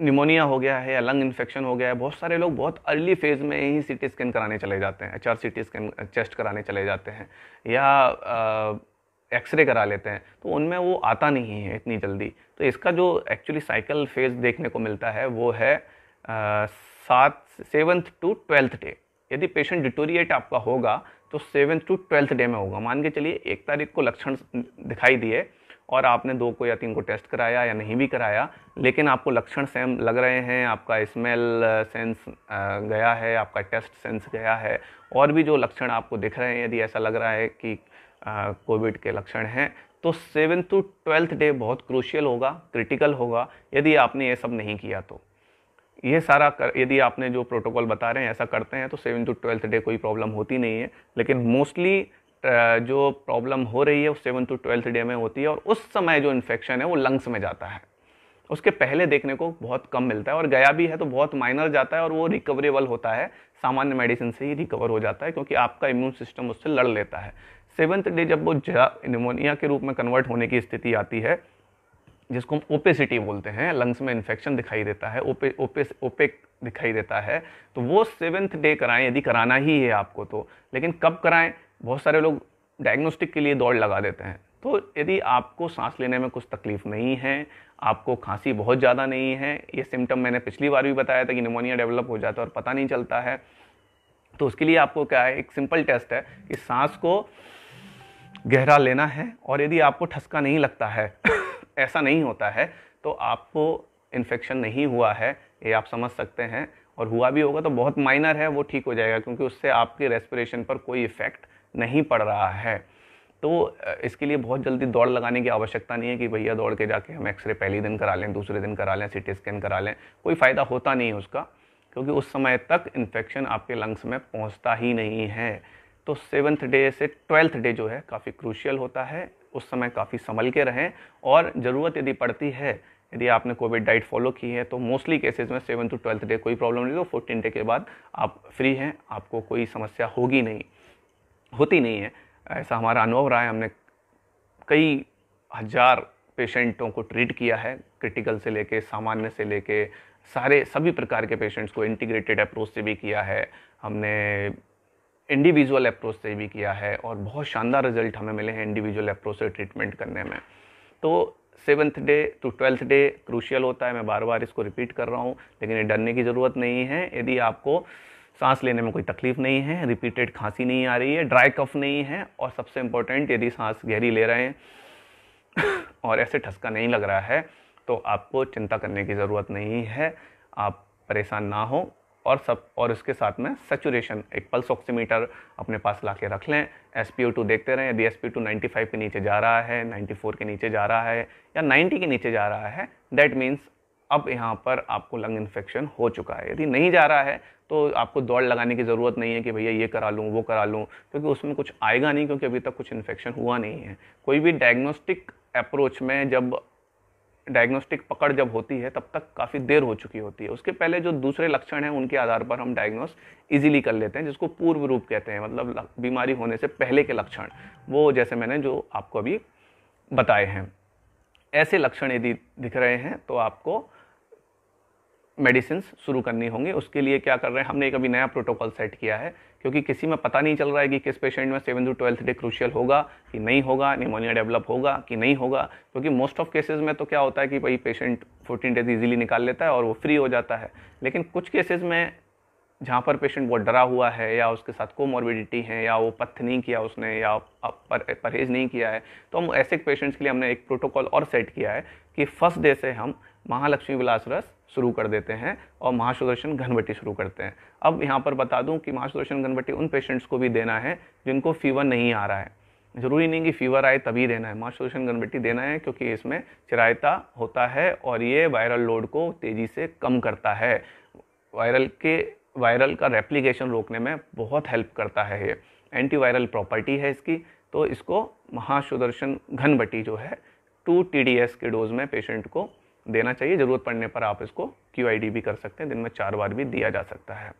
निमोनिया हो गया है या लंग इन्फेक्शन हो गया है बहुत सारे लोग बहुत अर्ली फेज़ में ही सी टी स्कैन कराने चले जाते हैं H R C T scan chest कराने चले जाते हैं या आ, एक्सरे करा लेते हैं तो उनमें वो आता नहीं है इतनी जल्दी तो इसका जो एक्चुअली साइकिल फेज देखने को मिलता है वो है सात सेवन्थ टू ट्वेल्थ डे यदि पेशेंट डिटोरिएट आपका होगा तो सेवन्थ टू ट्वेल्थ डे में होगा मान के चलिए एक तारीख को लक्षण दिखाई दिए और आपने दो को या तीन को टेस्ट कराया या नहीं भी कराया लेकिन आपको लक्षण सेम लग रहे हैं आपका स्मेल सेंस गया है आपका टेस्ट सेंस गया है और भी जो लक्षण आपको दिख रहे हैं यदि ऐसा लग रहा है कि कोविड के लक्षण हैं तो सेवन टू ट्वेल्थ डे बहुत क्रूशियल होगा क्रिटिकल होगा यदि आपने ये सब नहीं किया तो ये सारा कर यदि आपने जो प्रोटोकॉल बता रहे हैं ऐसा करते हैं तो सेवन टू ट्वेल्थ डे कोई प्रॉब्लम होती नहीं है लेकिन मोस्टली जो प्रॉब्लम हो रही है वो सेवन टू ट्वेल्थ डे में होती है और उस समय जो इन्फेक्शन है वो लंग्स में जाता है उसके पहले देखने को बहुत कम मिलता है और गया भी है तो बहुत माइनर जाता है और वो रिकवरेबल होता है सामान्य मेडिसिन से ही रिकवर हो जाता है क्योंकि आपका इम्यून सिस्टम उससे लड़ लेता है सेवन्थ डे जब वो जरा निमोनिया के रूप में कन्वर्ट होने की स्थिति आती है जिसको हम ओपेसिटी बोलते हैं लंग्स में इन्फेक्शन दिखाई देता है ओपे ओपे ओपेक दिखाई देता है तो वो सेवन्थ डे कराएं यदि कराना ही है आपको तो लेकिन कब कराएं बहुत सारे लोग डायग्नोस्टिक के लिए दौड़ लगा देते हैं तो यदि आपको सांस लेने में कुछ तकलीफ नहीं है आपको खांसी बहुत ज़्यादा नहीं है ये सिम्टम मैंने पिछली बार भी बताया था कि निमोनिया डेवलप हो जाता है और पता नहीं चलता है तो उसके लिए आपको क्या है एक सिंपल टेस्ट है कि सांस को गहरा लेना है और यदि आपको ठसका नहीं लगता है ऐसा नहीं होता है तो आपको इन्फेक्शन नहीं हुआ है ये आप समझ सकते हैं और हुआ भी होगा तो बहुत माइनर है वो ठीक हो जाएगा क्योंकि उससे आपके रेस्पिरेशन पर कोई इफ़ेक्ट नहीं पड़ रहा है तो इसके लिए बहुत जल्दी दौड़ लगाने की आवश्यकता नहीं है कि भैया दौड़ के जाके हम एक्सरे पहले दिन करा लें दूसरे दिन करा लें सी स्कैन करा लें कोई फ़ायदा होता नहीं है उसका क्योंकि उस समय तक इन्फेक्शन आपके लंग्स में पहुँचता ही नहीं है तो सेवन्थ डे से ट्वेल्थ डे जो है काफ़ी क्रूशियल होता है उस समय काफ़ी संभल के रहें और ज़रूरत यदि पड़ती है यदि आपने कोविड डाइट फॉलो की है तो मोस्टली केसेस में सेवन टू ट्वेल्थ डे कोई प्रॉब्लम नहीं हो तो फोर्टीन डे के बाद आप फ्री हैं आपको कोई समस्या होगी नहीं होती नहीं है ऐसा हमारा अनुभव रहा है हमने कई हज़ार पेशेंटों को ट्रीट किया है क्रिटिकल से लेके सामान्य से लेके सारे सभी प्रकार के पेशेंट्स को इंटीग्रेटेड अप्रोच से भी किया है हमने इंडिविजुअल अप्रोच से भी किया है और बहुत शानदार रिजल्ट हमें मिले हैं इंडिविजुअल अप्रोच से ट्रीटमेंट करने में तो seventh day to twelfth day crucial होता है मैं बार बार इसको रिपीट कर रहा हूँ लेकिन ये डरने की ज़रूरत नहीं है यदि आपको सांस लेने में कोई तकलीफ नहीं है रिपीटेड खांसी नहीं आ रही है ड्राई कफ नहीं है और सबसे इम्पोर्टेंट यदि सांस गहरी ले रहे हैं और ऐसे ठसका नहीं लग रहा है तो आपको चिंता करने की ज़रूरत नहीं है आप परेशान ना हो और सब और इसके साथ में सेचुरेशन एक पल्स ऑक्सीमीटर अपने पास ला के रख लें एस देखते रहें यदि एस पी के नीचे जा रहा है 94 के नीचे जा रहा है या 90 के नीचे जा रहा है दैट मीन्स अब यहाँ पर आपको लंग इन्फेक्शन हो चुका है यदि नहीं जा रहा है तो आपको दौड़ लगाने की ज़रूरत नहीं है कि भैया ये करा लूँ वो करा लूँ क्योंकि उसमें कुछ आएगा नहीं क्योंकि अभी तक कुछ इन्फेक्शन हुआ नहीं है कोई भी डायग्नोस्टिक अप्रोच में जब डायग्नोस्टिक पकड़ जब होती है तब तक काफ़ी देर हो चुकी होती है उसके पहले जो दूसरे लक्षण हैं उनके आधार पर हम डायग्नोस इजीली कर लेते हैं जिसको पूर्व रूप कहते हैं मतलब बीमारी होने से पहले के लक्षण वो जैसे मैंने जो आपको अभी बताए हैं ऐसे लक्षण यदि दिख रहे हैं तो आपको मेडिसिन शुरू करनी होंगी उसके लिए क्या कर रहे हैं हमने एक अभी नया प्रोटोकॉल सेट किया है क्योंकि किसी में पता नहीं चल रहा है कि किस पेशेंट में seven to twelfth day crucial होगा कि नहीं होगा निमोनिया डेवलप होगा कि नहीं होगा क्योंकि मोस्ट ऑफ केसेस में तो क्या होता है कि भाई पेशेंट फोर्टीन डेज ईजिली निकाल लेता है और वो फ्री हो जाता है लेकिन कुछ केसेस में जहाँ पर पेशेंट बहुत डरा हुआ है या उसके साथ मॉर्बिडिटी है या वो पथ नहीं किया उसने या परहेज नहीं किया है तो हम ऐसे पेशेंट्स के लिए हमने एक प्रोटोकॉल और सेट किया है कि फर्स्ट डे से हम महालक्ष्मी विलास रस शुरू कर देते हैं और महासुदर्शन घनवट्टी शुरू करते हैं अब यहाँ पर बता दूँ कि महासुदर्शन घनवट्टी उन पेशेंट्स को भी देना है जिनको फीवर नहीं आ रहा है ज़रूरी नहीं कि फीवर आए तभी देना है महासुदर्शन घनवटी देना है क्योंकि इसमें चिरायता होता है और ये वायरल लोड को तेज़ी से कम करता है वायरल के वायरल का रेप्लीकेशन रोकने में बहुत हेल्प करता है ये एंटीवायरल प्रॉपर्टी है इसकी तो इसको महासुदर्शन घनबट्टी जो है टू टी के डोज में पेशेंट को देना चाहिए ज़रूरत पड़ने पर आप इसको क्यू भी कर सकते हैं दिन में चार बार भी दिया जा सकता है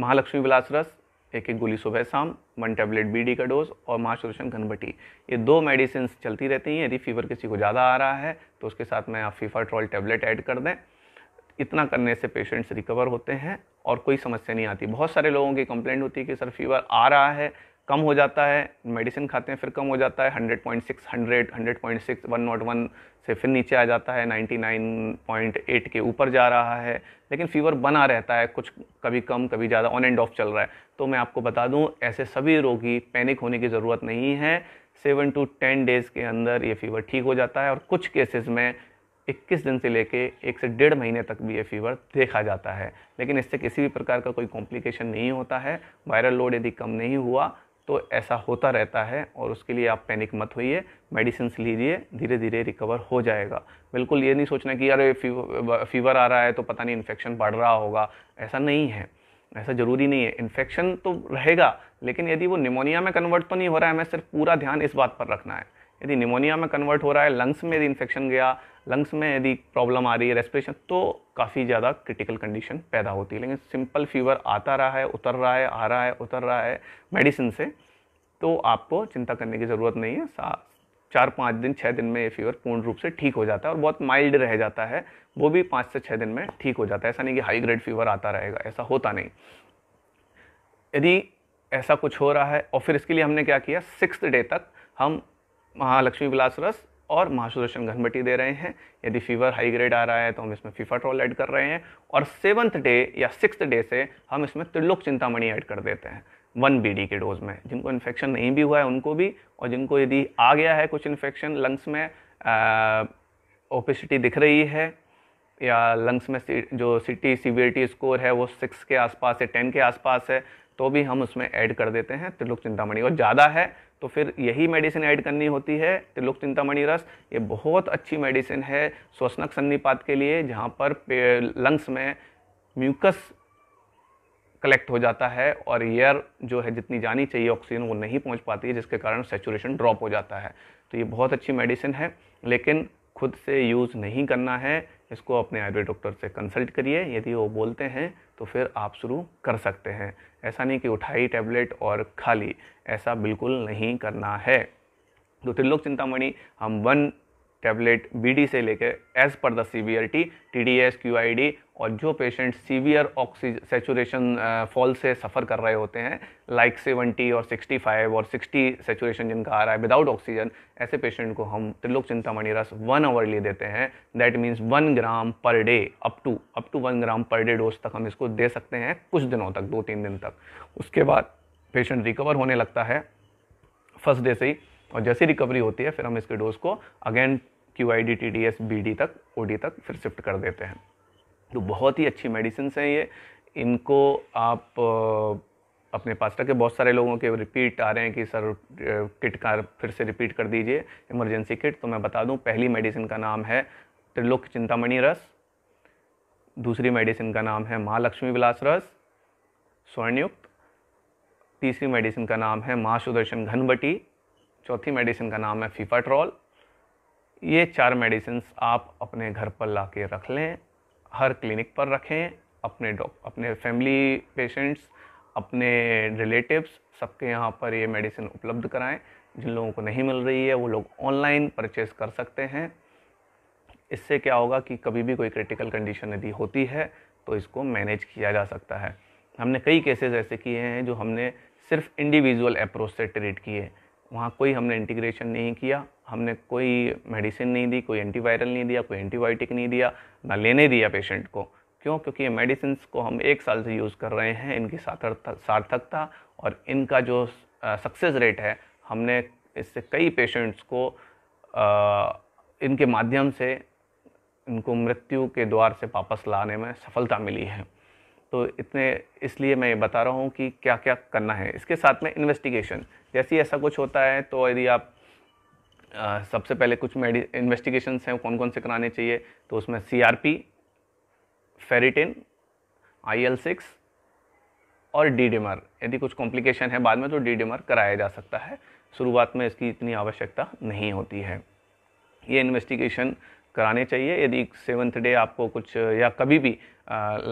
महालक्ष्मी विलास रस एक एक गोली सुबह शाम वन टैबलेट बीडी का डोज और महाशुरशन घनबटी ये दो मेडिसिन चलती रहती हैं यदि फीवर किसी को ज़्यादा आ रहा है तो उसके साथ में आप फीफा ट्रॉल टैबलेट ऐड कर दें इतना करने से पेशेंट्स रिकवर होते हैं और कोई समस्या नहीं आती बहुत सारे लोगों की कंप्लेंट होती है कि सर फीवर आ रहा है कम हो जाता है मेडिसिन खाते हैं फिर कम हो जाता है hundred point six hundred hundred point six one nought one से फिर नीचे आ जाता है नाइन्टी नाइन पॉइंट एट के ऊपर जा रहा है लेकिन फीवर बना रहता है कुछ कभी कम कभी ज़्यादा ऑन एंड ऑफ चल रहा है तो मैं आपको बता दूँ ऐसे सभी रोगी पैनिक होने की ज़रूरत नहीं है सेवन टू टेन डेज़ के अंदर ये फीवर ठीक हो जाता है और कुछ केसेस में 21 दिन से लेके एक से डेढ़ महीने तक भी ये फीवर देखा जाता है लेकिन इससे किसी भी प्रकार का कोई कॉम्प्लिकेशन नहीं होता है वायरल लोड यदि कम नहीं हुआ तो ऐसा होता रहता है और उसके लिए आप पैनिक मत होइए मेडिसिन लीजिए धीरे धीरे रिकवर हो जाएगा बिल्कुल ये नहीं सोचना कि अरे फीवर, फीवर आ रहा है तो पता नहीं इन्फेक्शन बढ़ रहा होगा ऐसा नहीं है ऐसा ज़रूरी नहीं है इन्फेक्शन तो रहेगा लेकिन यदि वो निमोनिया में कन्वर्ट तो नहीं हो रहा है हमें सिर्फ पूरा ध्यान इस बात पर रखना है यदि निमोनिया में कन्वर्ट हो रहा है लंग्स में यदि इन्फेक्शन गया लंग्स में यदि प्रॉब्लम आ रही है रेस्पिरेशन तो काफ़ी ज़्यादा क्रिटिकल कंडीशन पैदा होती है लेकिन सिंपल फीवर आता रहा है उतर रहा है आ रहा है उतर रहा है मेडिसिन से तो आपको चिंता करने की ज़रूरत नहीं है चार पाँच दिन छः दिन में ये फीवर पूर्ण रूप से ठीक हो जाता है और बहुत माइल्ड रह जाता है वो भी पाँच से छः दिन में ठीक हो जाता है ऐसा नहीं कि हाई ग्रेड फीवर आता रहेगा ऐसा होता नहीं यदि ऐसा कुछ हो रहा है और फिर इसके लिए हमने क्या किया सिक्स डे तक हम महालक्ष्मी विलास रस और महासुदर्शन घनबटी दे रहे हैं यदि फीवर हाई ग्रेड आ रहा है तो हम इसमें फीफाट्रोल ऐड कर रहे हैं और सेवन्थ डे या सिक्स डे से हम इसमें त्रिलोक चिंतामणि ऐड कर देते हैं वन बी के डोज में जिनको इन्फेक्शन नहीं भी हुआ है उनको भी और जिनको यदि आ गया है कुछ इन्फेक्शन लंग्स में ओपेसिटी दिख रही है या लंग्स में जो सिटी सीवियरिटी स्कोर है वो सिक्स के आसपास है टेन के आसपास है तो भी हम उसमें ऐड कर देते हैं त्रिलोक चिंतामणि और ज़्यादा है तो फिर यही मेडिसिन ऐड करनी होती है तिलुक चिंतामणि रस ये बहुत अच्छी मेडिसिन है श्वसनक सन्निपात के लिए जहाँ पर लंग्स में म्यूकस कलेक्ट हो जाता है और एयर जो है जितनी जानी चाहिए ऑक्सीजन वो नहीं पहुंच पाती है जिसके कारण सेचुरेशन ड्रॉप हो जाता है तो ये बहुत अच्छी मेडिसिन है लेकिन खुद से यूज़ नहीं करना है इसको अपने आयुर्वेद डॉक्टर से कंसल्ट करिए यदि वो बोलते हैं तो फिर आप शुरू कर सकते हैं ऐसा नहीं कि उठाई टैबलेट और खा ली ऐसा बिल्कुल नहीं करना है तो त्रिलोक चिंतामणि हम वन टैबलेट डी से लेकर as per the Q I D और जो patient severe oxygen saturation fall से सफ़र कर रहे होते हैं लाइक सेवेंटी और सिक्सटी फाइव और सिक्सटी सेचुरेशन जिनका आ रहा है विदाउट ऑक्सीजन ऐसे पेशेंट को हम त्रिलोक चिंतामणि रस वन आवर लिए देते हैं that means one gram per day up to up to one gram per day dose तक हम इसको दे सकते हैं कुछ दिनों तक दो तीन दिन तक उसके बाद पेशेंट रिकवर होने लगता है फर्स्ट डे से ही और जैसी रिकवरी होती है फिर हम इसके डोज को again Q I D T D S B D तक ओ डी तक फिर शिफ्ट कर देते हैं तो बहुत ही अच्छी मेडिसिन हैं ये इनको आप अपने पास रखे बहुत सारे लोगों के रिपीट आ रहे हैं कि सर किट का फिर से रिपीट कर दीजिए इमरजेंसी किट तो मैं बता दूं पहली मेडिसिन का नाम है त्रिलोक चिंतामणि रस दूसरी मेडिसिन का नाम है माँ लक्ष्मी विलास रस स्वर्णयुक्त तीसरी मेडिसिन का नाम है माँ सुदर्शन घनबटी चौथी मेडिसिन का नाम है फीफाट्रॉल ये चार मेडिसिन आप अपने घर पर ला के रख लें हर क्लिनिक पर रखें अपने डॉक अपने फैमिली पेशेंट्स अपने रिलेटिव्स सबके यहाँ पर ये मेडिसिन उपलब्ध कराएं जिन लोगों को नहीं मिल रही है वो लोग ऑनलाइन परचेस कर सकते हैं इससे क्या होगा कि कभी भी कोई क्रिटिकल कंडीशन यदि होती है तो इसको मैनेज किया जा सकता है हमने कई केसेस ऐसे किए हैं जो हमने सिर्फ इंडिविजुअल अप्रोच से ट्रीट किए वहाँ कोई हमने इंटीग्रेशन नहीं किया हमने कोई मेडिसिन नहीं दी कोई एंटीवायरल नहीं दिया कोई एंटीबायोटिक नहीं दिया ना लेने दिया पेशेंट को क्यों क्योंकि ये मेडिसिन को हम एक साल से यूज़ कर रहे हैं इनकी सार्थकता और इनका जो सक्सेस रेट है हमने इससे कई पेशेंट्स को आ, इनके माध्यम से इनको मृत्यु के द्वार से वापस लाने में सफलता मिली है तो इतने इसलिए मैं ये बता रहा हूँ कि क्या क्या करना है इसके साथ में इन्वेस्टिगेशन जैसे ही ऐसा कुछ होता है तो यदि आप सबसे पहले कुछ मेडि इन्वेस्टिगेशन हैं कौन कौन से कराने चाहिए तो उसमें C R P ferritin I L six और डी डिमर यदि कुछ कॉम्प्लिकेशन है बाद में तो डी डिमर कराया जा सकता है शुरुआत में इसकी इतनी आवश्यकता नहीं होती है ये इन्वेस्टिगेशन कराने चाहिए यदि सेवन्थ डे आपको कुछ या कभी भी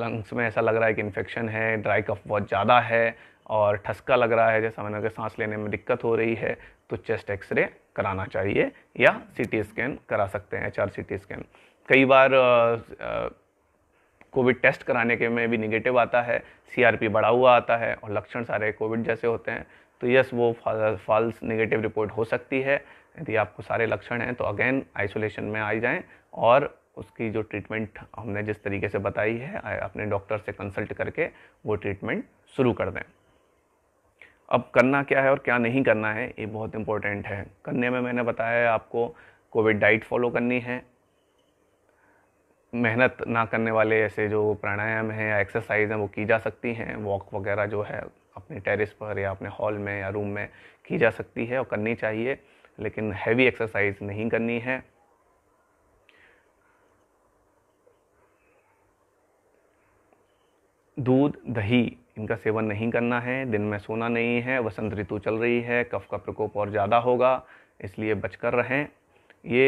लंग्स में ऐसा लग रहा है कि इन्फेक्शन है ड्राई कफ बहुत ज़्यादा है और ठसका लग रहा है जैसा मैंने कहा सांस लेने में दिक्कत हो रही है तो चेस्ट एक्सरे कराना चाहिए या सीटी स्कैन करा सकते हैं एच सीटी स्कैन कई बार कोविड टेस्ट कराने के में भी निगेटिव आता है सीआरपी बढ़ा हुआ आता है और लक्षण सारे कोविड जैसे होते हैं तो यस वो फॉल्स निगेटिव रिपोर्ट हो सकती है यदि आपको सारे लक्षण हैं तो अगेन आइसोलेशन में आई जाएं और उसकी जो ट्रीटमेंट हमने जिस तरीके से बताई है अपने डॉक्टर से कंसल्ट करके वो ट्रीटमेंट शुरू कर दें अब करना क्या है और क्या नहीं करना है ये बहुत इम्पोर्टेंट है करने में मैंने बताया है आपको कोविड डाइट फॉलो करनी है मेहनत ना करने वाले ऐसे जो प्राणायाम हैं या एक्सरसाइज हैं वो की जा सकती हैं वॉक वगैरह जो है अपने टेरिस पर या अपने हॉल में या रूम में की जा सकती है और करनी चाहिए लेकिन हैवी एक्सरसाइज नहीं करनी है दूध दही इनका सेवन नहीं करना है दिन में सोना नहीं है वसंत ऋतु चल रही है कफ का प्रकोप और ज़्यादा होगा इसलिए बचकर रहें ये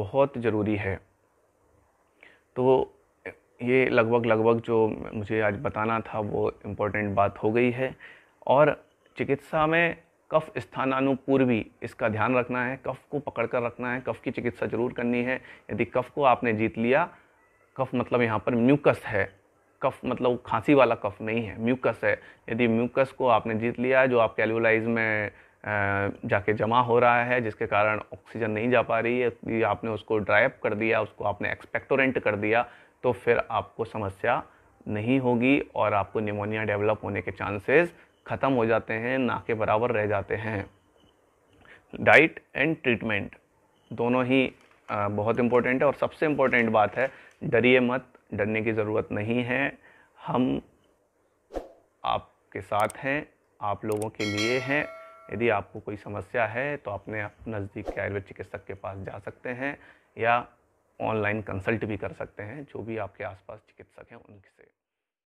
बहुत ज़रूरी है तो ये लगभग लगभग जो मुझे आज बताना था वो इम्पोर्टेंट बात हो गई है और चिकित्सा में कफ स्थानानुपूर्वी इसका ध्यान रखना है कफ को पकड़ कर रखना है कफ की चिकित्सा जरूर करनी है यदि कफ को आपने जीत लिया कफ मतलब यहाँ पर म्यूकस है कफ मतलब खांसी वाला कफ नहीं है म्यूकस है यदि म्यूकस को आपने जीत लिया है जो आप कैलुलाइज में जाके जमा हो रहा है जिसके कारण ऑक्सीजन नहीं जा पा रही है आपने उसको अप कर दिया उसको आपने एक्सपेक्टोरेंट कर दिया तो फिर आपको समस्या नहीं होगी और आपको निमोनिया डेवलप होने के चांसेस ख़त्म हो जाते हैं ना के बराबर रह जाते हैं डाइट एंड ट्रीटमेंट दोनों ही बहुत इम्पोर्टेंट है और सबसे इम्पोर्टेंट बात है डरिए मत डरने की ज़रूरत नहीं है हम आपके साथ हैं आप लोगों के लिए हैं यदि आपको कोई समस्या है तो अपने आप नज़दीक के आयुर्वेद चिकित्सक के पास जा सकते हैं या ऑनलाइन कंसल्ट भी कर सकते हैं जो भी आपके आसपास चिकित्सक हैं उनसे